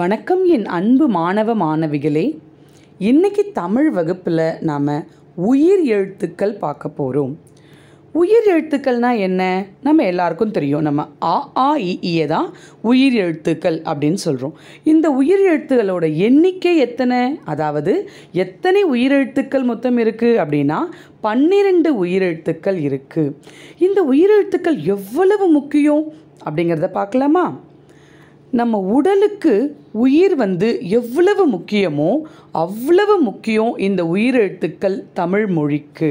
வணக்கம் என் அன்பு மாணவ மாணவிகளே இன்றைக்கி தமிழ் வகுப்பில் நாம் உயிர் எழுத்துக்கள் பார்க்க போகிறோம் உயிர் எழுத்துக்கள்னால் என்ன நம்ம எல்லாருக்கும் தெரியும் நம்ம ஆ ஆ இஇயை தான் உயிர் எழுத்துக்கள் அப்படின்னு சொல்கிறோம் இந்த உயிர் எழுத்துக்களோட எண்ணிக்கை எத்தனை அதாவது எத்தனை உயிரெழுத்துக்கள் மொத்தம் இருக்குது அப்படின்னா பன்னிரெண்டு உயிரெழுத்துக்கள் இருக்குது இந்த உயிரெழுத்துக்கள் எவ்வளவு முக்கியம் அப்படிங்கிறத பார்க்கலாமா நம்ம உடலுக்கு உயிர் வந்து எவ்வளவு முக்கியமோ அவ்வளவு முக்கியம் இந்த உயிரெழுத்துக்கள் தமிழ் மொழிக்கு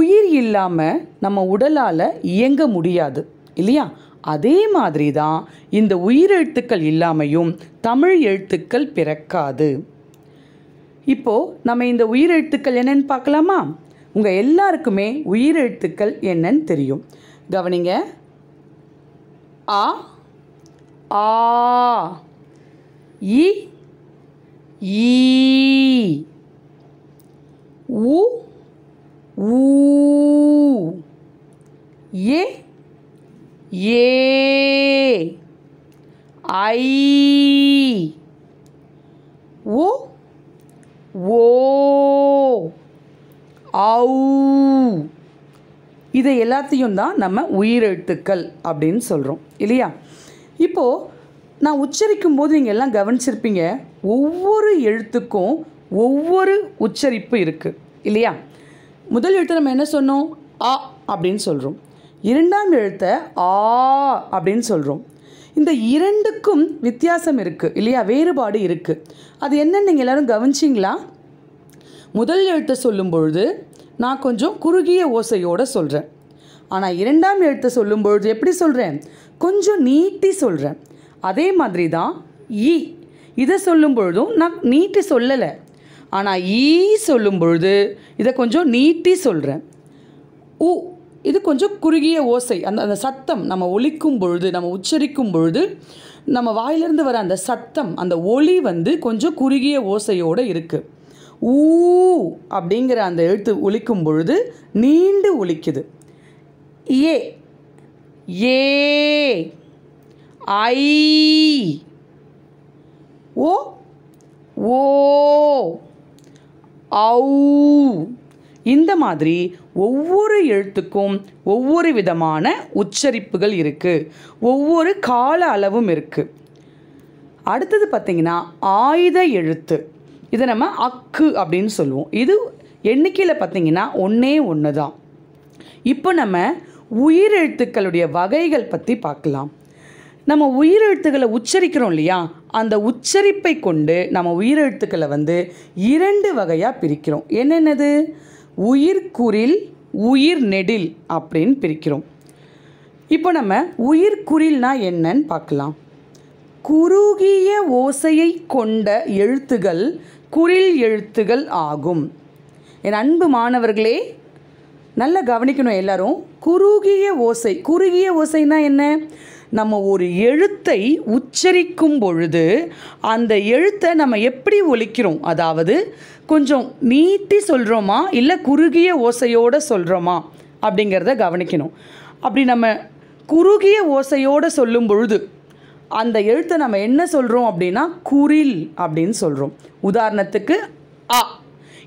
உயிர் இல்லாமல் நம்ம உடலால் இயங்க முடியாது இல்லையா அதே மாதிரி தான் இந்த உயிரெழுத்துக்கள் இல்லாமையும் தமிழ் எழுத்துக்கள் பிறக்காது இப்போது நம்ம இந்த உயிரெழுத்துக்கள் என்னென்னு பார்க்கலாமா உங்கள் எல்லாருக்குமே உயிரெழுத்துக்கள் என்னன்னு தெரியும் கவனிங்க ஆ ஆ இ உ உ ஏ ஏ ஐ உ ஓ ஔ இதை எல்லாத்தையும் தான் நம்ம உயிரெழுத்துக்கள் அப்படின்னு சொல்கிறோம் இல்லையா இப்போது நான் உச்சரிக்கும் போது நீங்கள் எல்லாம் கவனிச்சிருப்பீங்க ஒவ்வொரு எழுத்துக்கும் ஒவ்வொரு உச்சரிப்பு இருக்குது இல்லையா முதல் எழுத்து நம்ம என்ன சொன்னோம் ஆ அப்படின்னு சொல்கிறோம் இரண்டாம் எழுத்தை ஆ அப்படின்னு சொல்கிறோம் இந்த இரண்டுக்கும் வித்தியாசம் இருக்குது இல்லையா வேறுபாடு இருக்குது அது என்னன்னு நீங்கள் எல்லோரும் கவனிச்சிங்களா முதல் எழுத்தை சொல்லும் பொழுது நான் கொஞ்சம் குறுகிய ஓசையோடு சொல்கிறேன் ஆனால் இரண்டாம் எழுத்தை சொல்லும்பொழுது எப்படி சொல்கிறேன் கொஞ்சம் நீட்டி சொல்கிறேன் அதே மாதிரி தான் ஈ இதை சொல்லும் பொழுதும் நான் நீட்டி சொல்லலை ஆனால் ஈ சொல்லும் பொழுது இதை கொஞ்சம் நீட்டி சொல்கிறேன் உ இது கொஞ்சம் குறுகிய ஓசை அந்த அந்த சத்தம் நம்ம ஒழிக்கும் பொழுது நம்ம உச்சரிக்கும் பொழுது நம்ம வாயிலிருந்து வர அந்த சத்தம் அந்த ஒளி வந்து கொஞ்சம் குறுகிய ஓசையோடு இருக்குது ஊ அப்படிங்கிற அந்த எழுத்து ஒழிக்கும் பொழுது நீண்டு ஒழிக்குது ஏ ஏ ஐ ஓ ஓ ஔ இந்த மாதிரி ஒவ்வொரு எழுத்துக்கும் ஒவ்வொரு விதமான உச்சரிப்புகள் இருக்குது ஒவ்வொரு கால அளவும் இருக்குது அடுத்தது பார்த்திங்கன்னா ஆயுத எழுத்து இதை நம்ம அக்கு அப்படின்னு சொல்லுவோம் இது எண்ணிக்கையில் பார்த்திங்கன்னா ஒன்றே ஒன்று தான் இப்போ நம்ம உயிரெழுத்துக்களுடைய வகைகள் பற்றி பார்க்கலாம் நம்ம உயிரெழுத்துக்களை உச்சரிக்கிறோம் இல்லையா அந்த உச்சரிப்பை கொண்டு நம்ம உயிரெழுத்துக்களை வந்து இரண்டு வகையாக பிரிக்கிறோம் என்னென்னது உயிர்குறில் உயிர் நெடில் அப்படின்னு பிரிக்கிறோம் இப்போ நம்ம உயிர்குறில்னா என்னன்னு பார்க்கலாம் குறுகிய ஓசையை கொண்ட எழுத்துகள் குரில் எழுத்துகள் ஆகும் என் அன்பு மாணவர்களே நல்லா கவனிக்கணும் எல்லாரும் குறுகிய ஓசை குறுகிய ஓசைனா என்ன நம்ம ஒரு எழுத்தை உச்சரிக்கும் பொழுது அந்த எழுத்தை நம்ம எப்படி ஒழிக்கிறோம் அதாவது கொஞ்சம் நீட்டி சொல்கிறோமா இல்லை குறுகிய ஓசையோடு சொல்கிறோமா அப்படிங்கிறத கவனிக்கணும் அப்படி நம்ம குறுகிய ஓசையோடு சொல்லும் பொழுது அந்த எழுத்தை நம்ம என்ன சொல்கிறோம் அப்படின்னா குரில் அப்படின்னு சொல்கிறோம் உதாரணத்துக்கு ஆ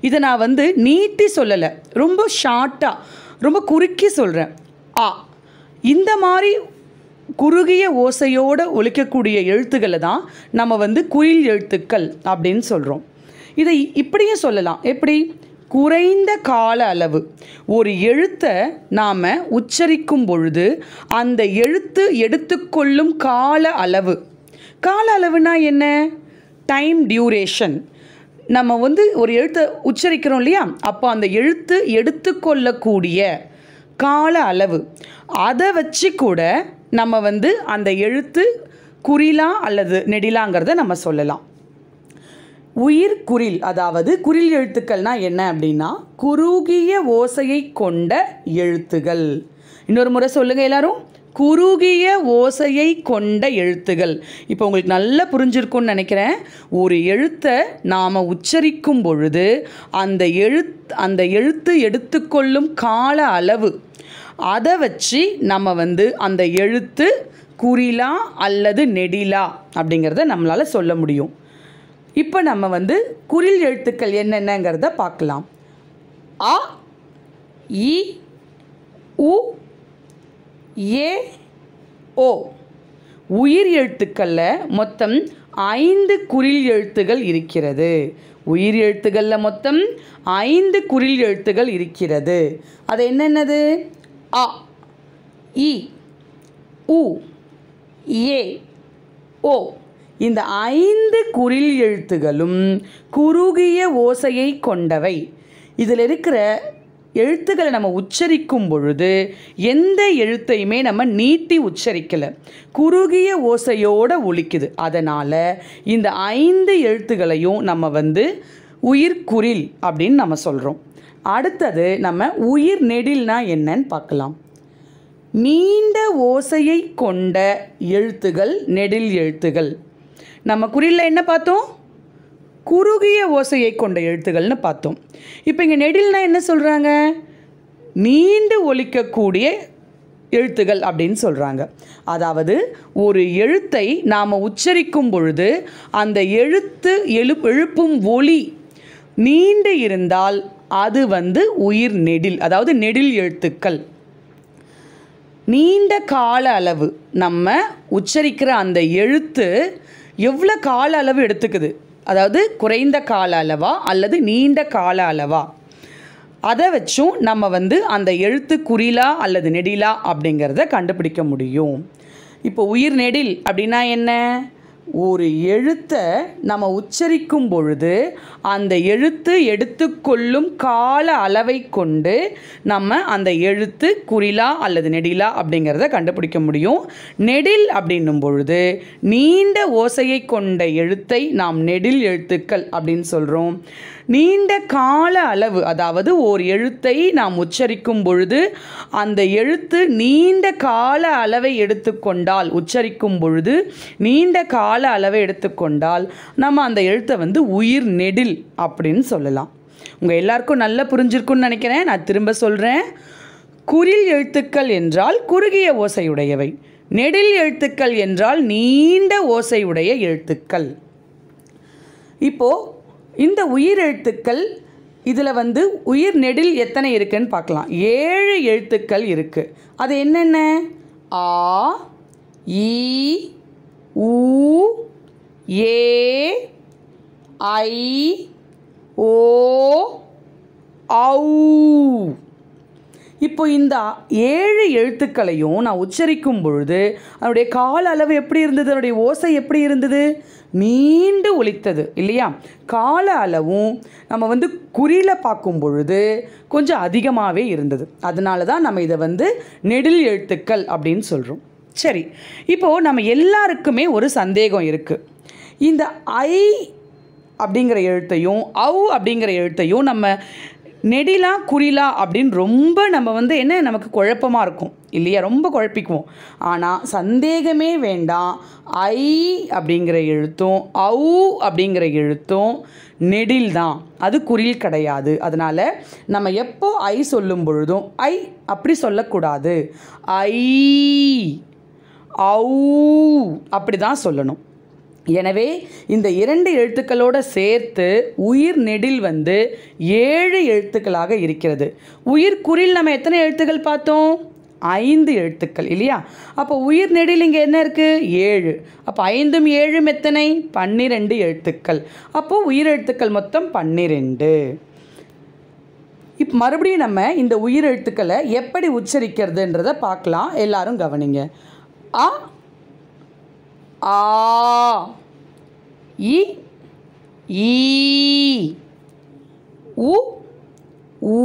இதை நான் வந்து நீட்டி சொல்லலை ரொம்ப ஷார்ட்டாக ரொம்ப குறுக்கி சொல்கிறேன் ஆ இந்த மாதிரி குறுகிய ஓசையோடு ஒழிக்கக்கூடிய எழுத்துக்களை தான் நம்ம வந்து குயில் எழுத்துக்கள் அப்படின்னு சொல்கிறோம் இதை இப்படியே சொல்லலாம் எப்படி குறைந்த கால அளவு ஒரு எழுத்தை நாம் உச்சரிக்கும் பொழுது அந்த எழுத்து எடுத்துக்கொள்ளும் கால அளவு கால அளவுனா என்ன டைம் டியூரேஷன் நம்ம வந்து ஒரு எழுத்தை உச்சரிக்கிறோம் இல்லையா அப்போ அந்த எழுத்து எடுத்துக்கொள்ளக்கூடிய கால அளவு அதை வச்சு கூட நம்ம வந்து அந்த எழுத்து குறிலா அல்லது நெடிலாங்கிறத நம்ம சொல்லலாம் உயிர் குரில் அதாவது குரில் எழுத்துக்கள்னால் என்ன அப்படின்னா குறுகிய ஓசையை கொண்ட எழுத்துகள் இன்னொரு முறை சொல்லுங்கள் எல்லோரும் குறுகிய ஓசையை கொண்ட எழுத்துகள் இப்போ உங்களுக்கு நல்லா புரிஞ்சிருக்கும்னு நினைக்கிறேன் ஒரு எழுத்தை நாம் உச்சரிக்கும் பொழுது அந்த எழுத் அந்த எழுத்து எடுத்துக்கொள்ளும் கால அளவு அதை வச்சு நம்ம வந்து அந்த எழுத்து குறிலா அல்லது நெடிலா அப்படிங்கிறத நம்மளால் சொல்ல முடியும் இப்போ நம்ம வந்து குரில் எழுத்துக்கள் என்னென்னங்கிறத பார்க்கலாம் அ இ உ ஏ ஓ உயிர் எழுத்துக்களில் மொத்தம் ஐந்து குறில் எழுத்துகள் இருக்கிறது உயிர் எழுத்துக்களில் மொத்தம் ஐந்து குறில் எழுத்துகள் இருக்கிறது அது என்னென்னது அ இ உ ஏ ஓ இந்த ஐந்து குறில் எழுத்துகளும் குறுகிய ஓசையை கொண்டவை இதில் இருக்கிற எழுத்துக்களை நம்ம உச்சரிக்கும் பொழுது எந்த எழுத்தையுமே நம்ம நீட்டி உச்சரிக்கலை குறுகிய ஓசையோடு ஒழிக்குது அதனால் இந்த ஐந்து எழுத்துக்களையும் நம்ம வந்து உயிர்குறில் அப்படின்னு நம்ம சொல்கிறோம் அடுத்தது நம்ம உயிர் நெடில்னா என்னன்னு பார்க்கலாம் நீண்ட ஓசையை கொண்ட எழுத்துகள் நெடில் எழுத்துகள் நம்ம குறியில் என்ன பார்த்தோம் குறுகிய ஓசையை கொண்ட எழுத்துக்கள்னு பார்த்தோம் இப்போ இங்கே நெடில்னா என்ன சொல்கிறாங்க நீண்டு ஒலிக்கக்கூடிய எழுத்துகள் அப்படின்னு சொல்கிறாங்க அதாவது ஒரு எழுத்தை நாம் உச்சரிக்கும் பொழுது அந்த எழுத்து எழு எழுப்பும் ஒளி நீண்டு இருந்தால் அது வந்து உயிர் நெடில் அதாவது நெடில் எழுத்துக்கள் நீண்ட கால அளவு நம்ம உச்சரிக்கிற அந்த எழுத்து எவ்வளோ கால அளவு எடுத்துக்குது அதாவது குறைந்த கால அளவா அல்லது நீண்ட கால அளவா அதை வச்சும் நம்ம வந்து அந்த எழுத்து குறிலா அல்லது நெடிலா அப்படிங்கிறத கண்டுபிடிக்க முடியும் இப்போ உயிர் நெடில் அப்படின்னா என்ன ஒரு எழுத்தை நம்ம உச்சரிக்கும் பொழுது அந்த எழுத்து எடுத்துக்கொள்ளும் கால அளவை கொண்டு நம்ம அந்த எழுத்து குறிலா அல்லது நெடிலா அப்படிங்கிறத கண்டுபிடிக்க முடியும் நெடில் அப்படின்னும் பொழுது நீண்ட ஓசையை கொண்ட எழுத்தை நாம் நெடில் எழுத்துக்கள் அப்படின்னு சொல்கிறோம் நீண்ட கால அளவு அதாவது ஓர் எழுத்தை நாம் உச்சரிக்கும் பொழுது அந்த எழுத்து நீண்ட கால அளவை எடுத்துக்கொண்டால் உச்சரிக்கும் பொழுது நீண்ட கால அளவை எடுத்துக்கொண்டால் நம்ம அந்த எழுத்தை வந்து உயிர் நெடில் அப்படின்னு சொல்லலாம் உங்கள் எல்லாருக்கும் நல்லா புரிஞ்சிருக்கும்னு நினைக்கிறேன் நான் திரும்ப சொல்கிறேன் குரில் எழுத்துக்கள் என்றால் குறுகிய ஓசையுடையவை நெடில் எழுத்துக்கள் என்றால் நீண்ட ஓசையுடைய எழுத்துக்கள் இப்போது இந்த உயிர் எழுத்துக்கள் இதில் வந்து உயிர் நெடில் எத்தனை இருக்குன்னு பார்க்கலாம் ஏழு எழுத்துக்கள் இருக்குது அது என்னென்ன ஆ ஈ ஊ ஏ ஐ ஓ ஔ இப்போ இந்த ஏழு எழுத்துக்களையும் நான் உச்சரிக்கும் பொழுது அதனுடைய கால அளவு எப்படி இருந்தது அதனுடைய ஓசை எப்படி இருந்தது நீண்டு ஒழித்தது இல்லையா கால அளவும் நம்ம வந்து குறியில் பார்க்கும் பொழுது கொஞ்சம் அதிகமாகவே இருந்தது அதனால தான் நம்ம இதை வந்து நெடில் எழுத்துக்கள் அப்படின்னு சொல்கிறோம் சரி இப்போது நம்ம எல்லாருக்குமே ஒரு சந்தேகம் இருக்குது இந்த ஐ அப்படிங்கிற எழுத்தையும் அவ் அப்படிங்கிற எழுத்தையும் நம்ம நெடிலா குறிலா அப்படின்னு ரொம்ப நம்ம வந்து என்ன நமக்கு குழப்பமாக இருக்கும் இல்லையா ரொம்ப குழப்பிக்குவோம் ஆனால் சந்தேகமே வேண்டாம் ஐ அப்படிங்கிற எழுத்தும் ஔ அப்படிங்கிற எழுத்தும் நெடில் தான் அது குறில் கிடையாது அதனால் நம்ம எப்போ ஐ சொல்லும் பொழுதும் ஐ அப்படி சொல்லக்கூடாது ஐ ஔ அப்படி தான் சொல்லணும் எனவே இந்த இரண்டு எழுத்துக்களோடு சேர்த்து உயிர் நெடில் வந்து ஏழு எழுத்துக்களாக இருக்கிறது உயிர் குறில் நம்ம எத்தனை எழுத்துக்கள் பார்த்தோம் ஐந்து எழுத்துக்கள் இல்லையா அப்போ உயிர் நெடில் இங்கே என்ன இருக்குது ஏழு அப்போ ஐந்தும் ஏழும் எத்தனை பன்னிரெண்டு எழுத்துக்கள் அப்போது உயிர் எழுத்துக்கள் மொத்தம் பன்னிரெண்டு இப்போ மறுபடியும் நம்ம இந்த உயிர் எழுத்துக்களை எப்படி உச்சரிக்கிறதுன்றதை பார்க்கலாம் எல்லாரும் கவனிங்க ஆ ஆ இ உ ஊ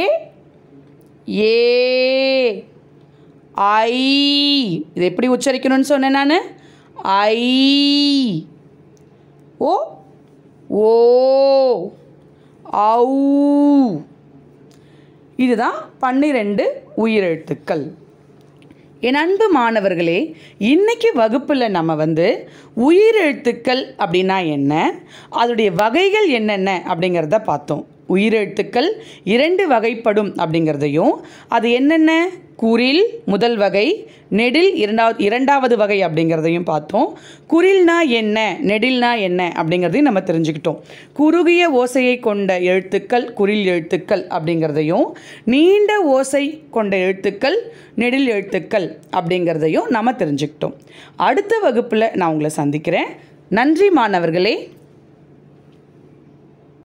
ஏ ஏ ஐ இது எப்படி உச்சரிக்கணும்னு சொன்னேன் நான் ஐ ஓ ஓ ஔ இதுதான் பன்னிரெண்டு உயிரெழுத்துக்கள் என் அன்பு மாணவர்களே இன்னைக்கு வகுப்பில் நம்ம வந்து உயிரெழுத்துக்கள் அப்படின்னா என்ன அதோடைய வகைகள் என்னென்ன அப்படிங்கிறத பார்த்தோம் உயிரெழுத்துக்கள் இரண்டு வகைப்படும் அப்படிங்கிறதையும் அது என்னென்ன குரில் முதல் வகை நெடில் இரண்டாவது இரண்டாவது வகை அப்படிங்கிறதையும் பார்த்தோம் குரில்னா என்ன நெடில்னா என்ன அப்படிங்கிறதையும் நம்ம தெரிஞ்சுக்கிட்டோம் குறுகிய ஓசையை கொண்ட எழுத்துக்கள் குரில் எழுத்துக்கள் அப்படிங்கிறதையும் நீண்ட ஓசை கொண்ட எழுத்துக்கள் நெடில் எழுத்துக்கள் அப்படிங்கிறதையும் நம்ம தெரிஞ்சுக்கிட்டோம் அடுத்த வகுப்பில் நான் உங்களை சந்திக்கிறேன் நன்றி மாணவர்களே